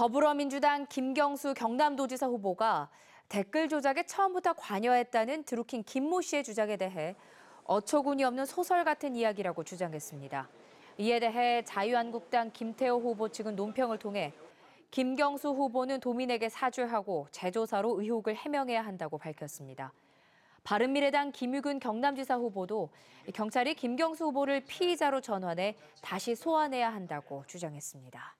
더불어민주당 김경수 경남도지사 후보가 댓글 조작에 처음부터 관여했다는 드루킹 김모 씨의 주장에 대해 어처구니 없는 소설 같은 이야기라고 주장했습니다. 이에 대해 자유한국당 김태호 후보 측은 논평을 통해 김경수 후보는 도민에게 사죄하고 제조사로 의혹을 해명해야 한다고 밝혔습니다. 바른미래당 김유근 경남지사 후보도 경찰이 김경수 후보를 피의자로 전환해 다시 소환해야 한다고 주장했습니다.